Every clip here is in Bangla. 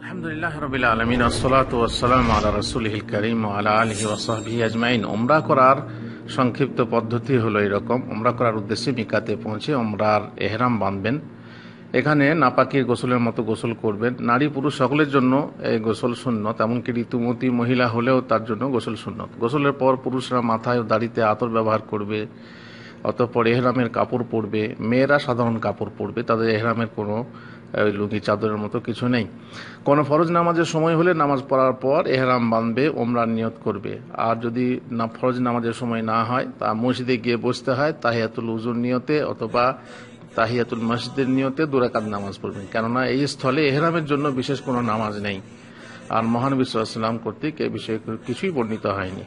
ওমরা করার সংক্ষিপ্ত পদ্ধতি হলো এরকম ওমরা করার উদ্দেশ্যে মিকাতে পৌঁছে ওমরার এহরাম বাঁধবেন এখানে নাপাকির গোসলের মতো গোসল করবেন নারী পুরুষ সকলের জন্য এই গোসল শূন্য এমনকি ঋতুমতি মহিলা হলেও তার জন্য গোসল শূন্য গোসলের পর পুরুষরা মাথায় ও দাড়িতে আতর ব্যবহার করবে অতঃপর এহরামের কাপড় পরবে মেয়েরা সাধারণ কাপড় পরবে তাদের এহরামের কোনো লুঙ্গি চাদরের মতো কিছু নেই কোনো ফরজ নামাজের সময় হলে নামাজ পড়ার পর এহরাম বাঁধবে ওমরান নিয়ত করবে আর যদি না ফরজ নামাজের সময় না হয় তা মসজিদে গিয়ে বসতে হয় তাহিয়াতুল উজুর নিয়তে অথবা তাহিয়াতুল মসজিদের নিয়তে দুরাকাত নামাজ পড়বেন কেননা এই স্থলে এহরামের জন্য বিশেষ কোনো নামাজ নেই আর মহান বিশ্বাসলাম কর্তৃক এ বিষয়ে কিছুই বর্ণিত হয়নি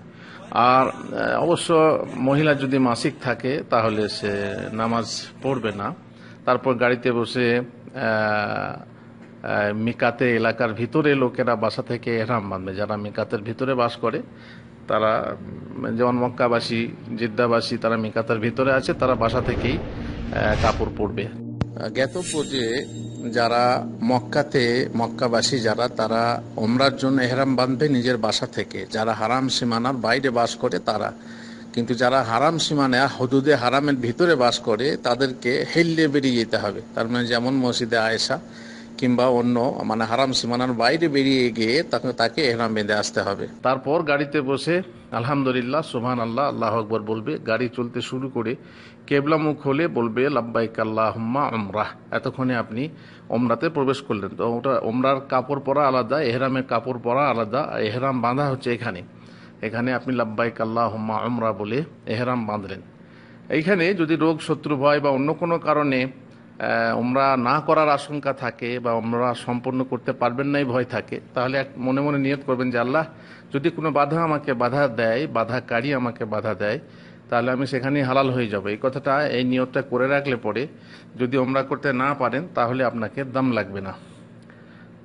আর অবশ্য মহিলা যদি মাসিক থাকে তাহলে সে নামাজ পড়বে না তারপর গাড়িতে বসে মিকাতে এলাকার ভিতরে লোকেরা বাসা থেকে এরাম বাঁধবে যারা মিকাতের ভিতরে বাস করে তারা যেমন মক্কাবাসী জিদ্দাবাসী তারা মিকাতের ভিতরে আছে তারা বাসা থেকেই কাপড় পরবে জ্ঞাতব্য যে যারা মক্কাতে মক্কাবাসী যারা তারা ওমরার জন্য এহরাম বাঁধবে নিজের বাসা থেকে যারা হারাম সীমানার বাইরে বাস করে তারা কিন্তু যারা হারাম সীমানে হদুদে হারামের ভিতরে বাস করে তাদেরকে হেললে বেরিয়ে যেতে হবে তার মানে যেমন মসজিদে আয়েশা কিংবা অন্য মানে হারাম সীমানার বাইরে বেরিয়ে গিয়ে তাকে তাকে এহরাম বেঁধে আসতে হবে তারপর গাড়িতে বসে আলহামদুলিল্লাহ সোহান আল্লাহ আল্লাহ আকবর বলবে গাড়ি চলতে শুরু করে কেবলা মুখ হলে বলবে লাব্বাইক আল্লাহম্মা অমরাহ এতক্ষণে আপনি ওমরাতে প্রবেশ করলেন তো ওটা ওমরার কাপড় পরা আলাদা এহরামের কাপড় পরা আলাদা এহরাম বাঁধা হচ্ছে এখানে এখানে আপনি লাব্বাইক আল্লাহ হুম্মা উমরা বলে এহরাম বাঁধলেন এইখানে যদি রোগ শত্রু ভয় বা অন্য কোনো কারণে উমরা না করার আশঙ্কা থাকে বা উমরা সম্পন্ন করতে পারবেন নাই ভয় থাকে তাহলে এক মনে মনে নিয়ত করবেন যে আল্লাহ যদি কোনো বাধা আমাকে বাধা দেয় বাধাকারী আমাকে বাধা দেয় তাহলে আমি সেখানেই হালাল হয়ে যাব এই কথাটা এই নিয়তটা করে রাখলে পরে যদি ওমরা করতে না পারেন তাহলে আপনাকে দাম লাগবে না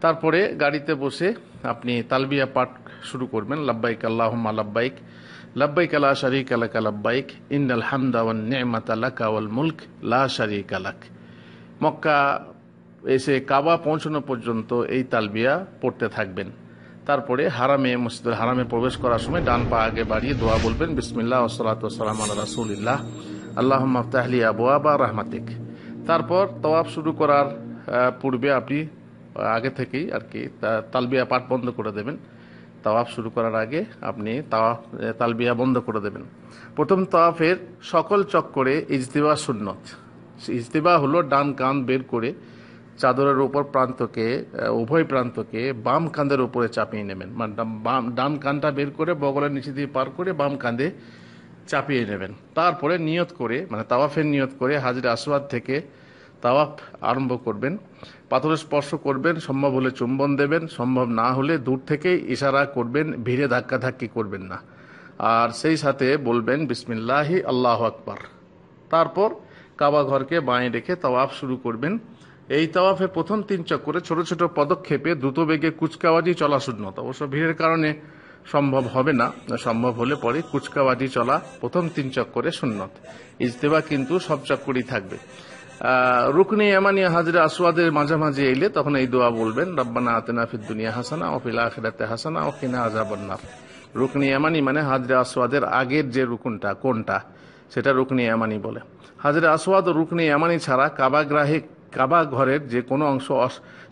তারপরে গাড়িতে বসে আপনি তালবিয়া পাঠ শুরু করবেন লাব্বাইক আল্লাহ লাব্বাইক লাব্বাইক আলা শারিক আলাক লাব্বাইক ইন্দাল হামদা নেমাত আলাকা মুলক লা শারিক আলাক মক্কা এসে কাবা পৌঁছানো পর্যন্ত এই তালবিয়া পড়তে থাকবেন তারপরে হারামে মসজিদের হারামে প্রবেশ করার সময় ডান পা আগে বাড়িয়ে দোয়া বলবেন বিসমিল্লাহ ওসলাতাম রাসুলিল্লাহ আল্লাহ তাহলি আবু আবা রাহমাতিক তারপর তওয়াব শুরু করার পূর্বে আপনি আগে থেকেই আর কি তালবিয়া পাঠ বন্ধ করে দেবেন তাওয়াফ শুরু করার আগে আপনি তাওয়াফ তালবিয়া বন্ধ করে দেবেন প্রথম তাওয়াফের সকল চক্করে ইজতিবা সুন্নত ইজতিবা হলো ডান কান বের করে চাদরের ওপর প্রান্তকে উভয় প্রান্তকে বাম কাঁধের উপরে চাপিয়ে নেবেন মানে বাম ডান কানটা বের করে বগলের নিচে দিয়ে পার করে বাম কাঁধে চাপিয়ে নেবেন তারপরে নিয়ত করে মানে তাওয়াফের নিয়ত করে হাজির আসওয়াদ থেকে তাওয়াফ আরম্ভ করবেন পাথরে স্পর্শ করবেন সম্ভব হলে চুম্বন দেবেন সম্ভব না হলে দূর থেকে ইশারা করবেন ভিড়ে ধাক্কাধাক্কি করবেন না আর সেই সাথে বলবেন বিসমিল্লাহি আল্লাহ আকবর তারপর কাবা ঘরকে বাঁয়ে রেখে তাওয়াফ শুরু করবেন এই তাওয়াফে প্রথম তিন চক্করে ছোট ছোট পদক্ষেপে দ্রুত বেগে কুচকাওয়াজি চলা শূন্যত অবশ্য ভিড়ের কারণে সম্ভব হবে না সম্ভব হলে পরে কুচকাওয়াজি চলা প্রথম তিন চক্করে শূন্যত ইজতেবা কিন্তু সব চক্করই থাকবে রুকনি এমানি হাজরা আসওয়াদের মাঝামাঝি এলে তখন এই দোয়া বলবেন রব্বানা আতেনা ফির দুনিয়া হাসানা ও আখেরাতে হাসানা ও কিনা আজাবান্নার রুকনি এমানি মানে হাজরা আসওয়াদের আগের যে রুকুনটা কোনটা সেটা রুকনি এমানি বলে হাজরা আসওয়াদ ও রুকনি এমানি ছাড়া গ্রাহে কাবা ঘরের যে কোনো অংশ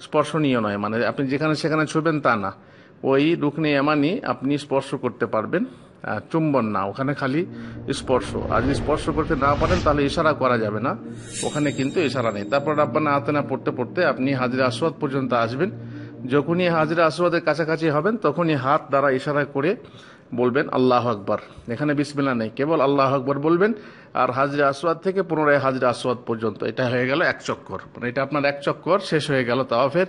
স্পর্শনীয় নয় মানে আপনি যেখানে সেখানে ছুবেন তা না ওই রুকনি এমানি আপনি স্পর্শ করতে পারবেন হ্যাঁ, চুম্বন না ওখানে খালি স্পর্শ আর যদি স্পর্শ করতে না পারেন তাহলে ইশারা করা যাবে না ওখানে কিন্তু ইশারা নেই তারপর রাব্বানা না পড়তে পড়তে আপনি হাজিরা আসওয়াদ পর্যন্ত আসবেন যখনই হাজিরা আসওয়াদের কাছাকাছি হবেন তখনই হাত দ্বারা ইশারা করে বলবেন আল্লাহ আকবর এখানে বিসমিল্লা নেই কেবল আল্লাহ আকবর বলবেন আর হাজিরা আসওয়াদ থেকে পুনরায় হাজিরা আসওয়াদ পর্যন্ত এটা হয়ে গেল এক চক্কর মানে এটা আপনার এক চক্কর শেষ হয়ে গেল তাওয়াফের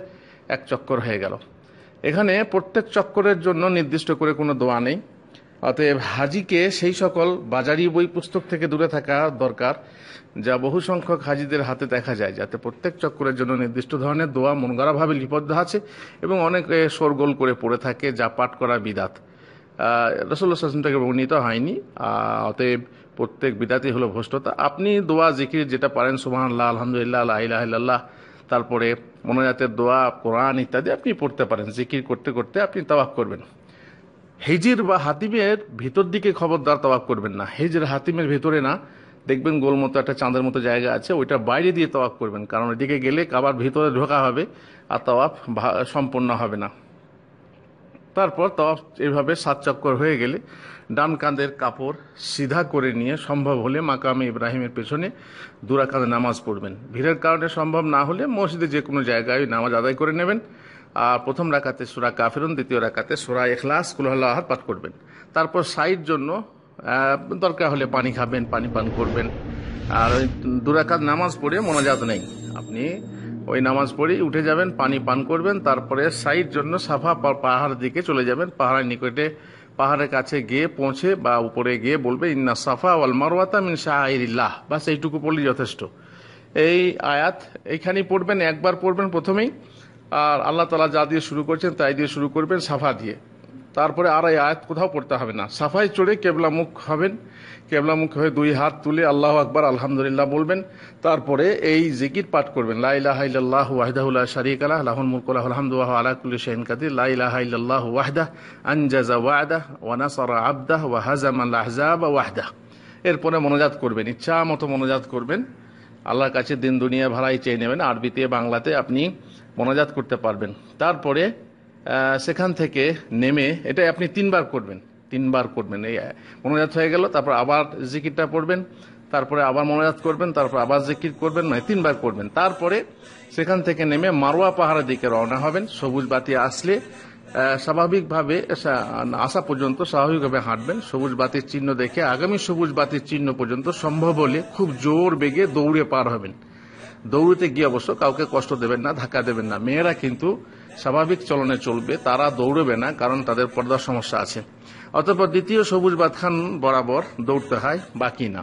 এক চক্কর হয়ে গেল এখানে প্রত্যেক চক্করের জন্য নির্দিষ্ট করে কোনো দোয়া নেই অতএব হাজিকে সেই সকল বাজারি বই পুস্তক থেকে দূরে থাকা দরকার যা বহু সংখ্যক হাজিদের হাতে দেখা যায় যাতে প্রত্যেক চক্রের জন্য নির্দিষ্ট ধরনের দোয়া মনগড়াভাবে লিপদ্ধ আছে এবং অনেকে শোরগোল করে পড়ে থাকে যা পাঠ করা বিদাত রসল্লা থেকে বর্ণিত হয়নি অতএব প্রত্যেক বিদাতি হলো ভ্রষ্টতা আপনি দোয়া জিকির যেটা পারেন সুবাহান্লাহ আলহামদুলিল্লাহ আল্লাহ তারপরে মনোজাতের দোয়া কোরআন ইত্যাদি আপনি পড়তে পারেন জিকির করতে করতে আপনি তাওয়াক করবেন হেজির বা হাতিমের ভিতর দিকে খবরদার তওয়াফ করবেন না হেজির হাতিমের ভিতরে না দেখবেন গোল মতো একটা চাঁদের মতো জায়গা আছে ওইটা বাইরে দিয়ে তওয়াফ করবেন কারণ ওইদিকে গেলে কাবার ভিতরে ঢোকা হবে আর তওয়াফ সম্পূর্ণ হবে না তারপর তওয়াফ এভাবে সাত চক্কর হয়ে গেলে ডান কাঁধের কাপড় সিধা করে নিয়ে সম্ভব হলে মাকামে ইব্রাহিমের পেছনে কাঁধে নামাজ পড়বেন ভিড়ের কারণে সম্ভব না হলে মসজিদে যে কোনো জায়গায় নামাজ আদায় করে নেবেন প্রথম রাখাতে সুরা কাফিরুন দ্বিতীয় রাকাতে সুরা এখলাস আহাত পাঠ করবেন তারপর সাইড জন্য দরকার হলে পানি খাবেন পানি পান করবেন আর ওই দুরাকাত নামাজ পড়ে মোনাজাত নেই আপনি ওই নামাজ পড়েই উঠে যাবেন পানি পান করবেন তারপরে সাইড জন্য সাফা পাহাড় দিকে চলে যাবেন পাহাড়ের নিকটে পাহাড়ের কাছে গিয়ে পৌঁছে বা উপরে গিয়ে বলবে ইন্না সাফা ওয়াল মারওয়াতা মিন শাহ বাস এইটুকু পড়লে যথেষ্ট এই আয়াত এইখানেই পড়বেন একবার পড়বেন প্রথমেই আর আল্লাহ তালা যা দিয়ে শুরু করছেন তাই দিয়ে শুরু করবেন সাফা দিয়ে তারপরে আর এই আয়াত কোথাও পড়তে হবে না সাফাই চড়ে কেবলামুখ হবেন কেবলামুখ হয়ে দুই হাত তুলে আল্লাহ আকবার আলহামদুলিল্লাহ বলবেন তারপরে এই জিকির পাঠ করবেন লাইলাহাইল্লাহ ওয়াহদাহুল্লাহ শারিক আলাহ আল্লাহুল মুকুল্লাহ আলহামদুল্লাহ আলাকুল্লি শাহিন কাদির লাইলাহাইল্লাহ ওয়াহদাহ আনজাজা ওয়াদাহ ওয়ানাসরা আবদাহ ওয়াহাজাম আল্লাহজাব ওয়াহদাহ এরপরে মনোজাত করবেন ইচ্ছা মতো মনোজাত করবেন আল্লাহর কাছে দিন দুনিয়া ভাড়াই চেয়ে নেবেন আরবিতে বাংলাতে আপনি মনাজাত করতে পারবেন তারপরে সেখান থেকে নেমে এটা আপনি তিনবার করবেন তিনবার করবেন এই মনোজাত হয়ে গেল তারপর আবার জিকিরটা পড়বেন তারপরে আবার মোনাজাত করবেন তারপর আবার জিকির করবেন নয় মানে তিনবার করবেন তারপরে সেখান থেকে নেমে মারোয়া পাহাড়ের দিকে রওনা হবেন সবুজ বাতি আসলে স্বাভাবিকভাবে আসা পর্যন্ত স্বাভাবিকভাবে হাঁটবেন সবুজ বাতির চিহ্ন দেখে আগামী সবুজ বাতির চিহ্ন পর্যন্ত সম্ভব হলে খুব জোর বেগে দৌড়ে পার হবেন দৌড়তে গিয়ে অবশ্য কাউকে কষ্ট দেবেন না ধাক্কা দেবেন না মেয়েরা কিন্তু স্বাভাবিক চলনে চলবে তারা দৌড়বে না কারণ তাদের পর্দার সমস্যা আছে অতঃপর দ্বিতীয় সবুজ বাথান বরাবর দৌড়তে হয় বাকি না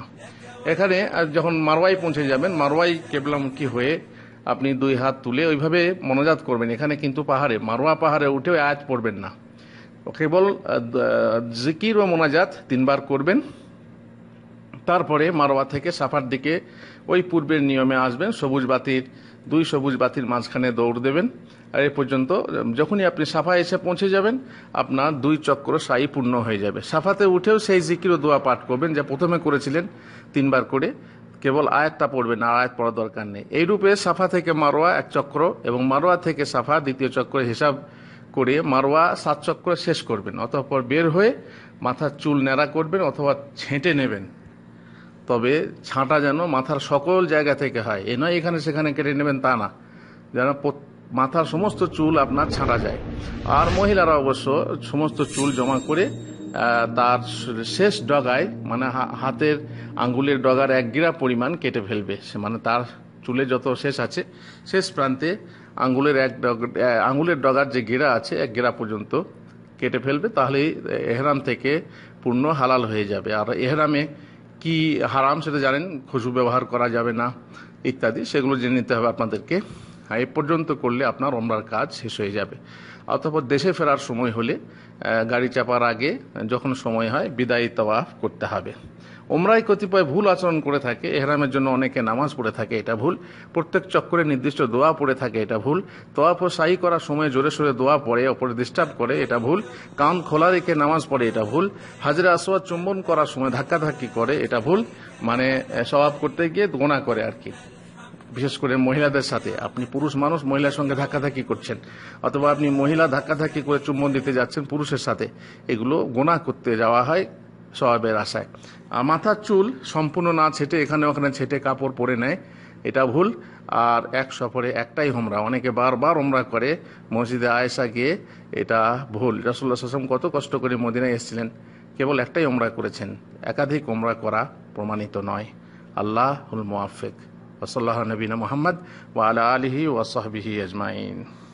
এখানে যখন মারওয়াই পৌঁছে যাবেন মারওয়াই কেবলামুখী হয়ে আপনি দুই হাত তুলে ওইভাবে মনোজাত করবেন এখানে কিন্তু পাহাড়ে মারোয়া পাহাড়ে উঠেও আয়াত পড়বেন না কেবল জিকির ও মোনাজাত তিনবার করবেন তারপরে মারোয়া থেকে সাফার দিকে ওই পূর্বের নিয়মে আসবেন সবুজ বাতির দুই সবুজ বাতির মাঝখানে দৌড় দেবেন আর এ পর্যন্ত যখনই আপনি সাফা এসে পৌঁছে যাবেন আপনার দুই চক্র সাই পূর্ণ হয়ে যাবে সাফাতে উঠেও সেই জিকির ও দোয়া পাঠ করবেন যা প্রথমে করেছিলেন তিনবার করে কেবল আয়াতটা পড়বেন আর আয়াত পড়ার দরকার নেই এইরূপে সাফা থেকে মারোয়া এক চক্র এবং মারোয়া থেকে সাফা দ্বিতীয় চক্রের হিসাব করে মারোয়া সাত চক্র শেষ করবেন অতঃপর বের হয়ে মাথার চুল ন্যাড়া করবেন অথবা ছেঁটে নেবেন তবে ছাঁটা যেন মাথার সকল জায়গা থেকে হয় এ নয় এখানে সেখানে কেটে নেবেন তা না যেন মাথার সমস্ত চুল আপনার ছাঁটা যায় আর মহিলারা অবশ্য সমস্ত চুল জমা করে তার শেষ ডগায় মানে হাতের আঙ্গুলের ডগার এক গিরা পরিমাণ কেটে ফেলবে সে মানে তার চুলে যত শেষ আছে শেষ প্রান্তে আঙ্গুলের এক ডগ আঙ্গুলের ডগার যে গিরা আছে এক গিরা পর্যন্ত কেটে ফেলবে তাহলেই এহরাম থেকে পূর্ণ হালাল হয়ে যাবে আর এহরামে কি হারাম সেটা জানেন খুশু ব্যবহার করা যাবে না ইত্যাদি সেগুলো জেনে নিতে হবে আপনাদেরকে হ্যাঁ, এ পর্যন্ত করলে আপনার অমরার কাজ শেষ হয়ে যাবে অথবা দেশে ফেরার সময় হলে গাড়ি চাপার আগে যখন সময় হয় বিদায়ী তওয়াফ করতে হবে ওমরাই কতিপয় ভুল আচরণ করে থাকে এহরামের জন্য অনেকে নামাজ পড়ে থাকে এটা ভুল প্রত্যেক চক্করে নির্দিষ্ট দোয়া পড়ে থাকে এটা ভুল তোয়াফ ও সাই করার সময় জোরে সোরে দোয়া পড়ে ওপরে ডিস্টার্ব করে এটা ভুল কান খোলা রেখে নামাজ পড়ে এটা ভুল হাজরা আসোয়া চুম্বন করার সময় ধাক্কাধাক্কি করে এটা ভুল মানে স্বভাব করতে গিয়ে গোনা করে আর কি বিশেষ করে মহিলাদের সাথে আপনি পুরুষ মানুষ মহিলার সঙ্গে ধাক্কাধাক্কি করছেন অথবা আপনি মহিলা ধাক্কাধাক্কি করে চুম্বন দিতে যাচ্ছেন পুরুষের সাথে এগুলো গোনা করতে যাওয়া হয় স্বভাবের আশায় আর মাথার চুল সম্পূর্ণ না ছেটে এখানে ওখানে ছেটে কাপড় পরে নেয় এটা ভুল আর এক সফরে একটাই হোমরা অনেকে বারবার ওমরা করে মসজিদে আয়েশা গিয়ে এটা ভুল রসুল্লা সাসম কত কষ্ট করে মদিনায় এসেছিলেন কেবল একটাই ওমরা করেছেন একাধিক ওমরা করা প্রমাণিত নয় আল্লাহ হুল মোয়াফেক ওসল্লাহ নবীন মোহাম্মদ ওয়ালা আলহি ওয়াসবিহি আজমাইন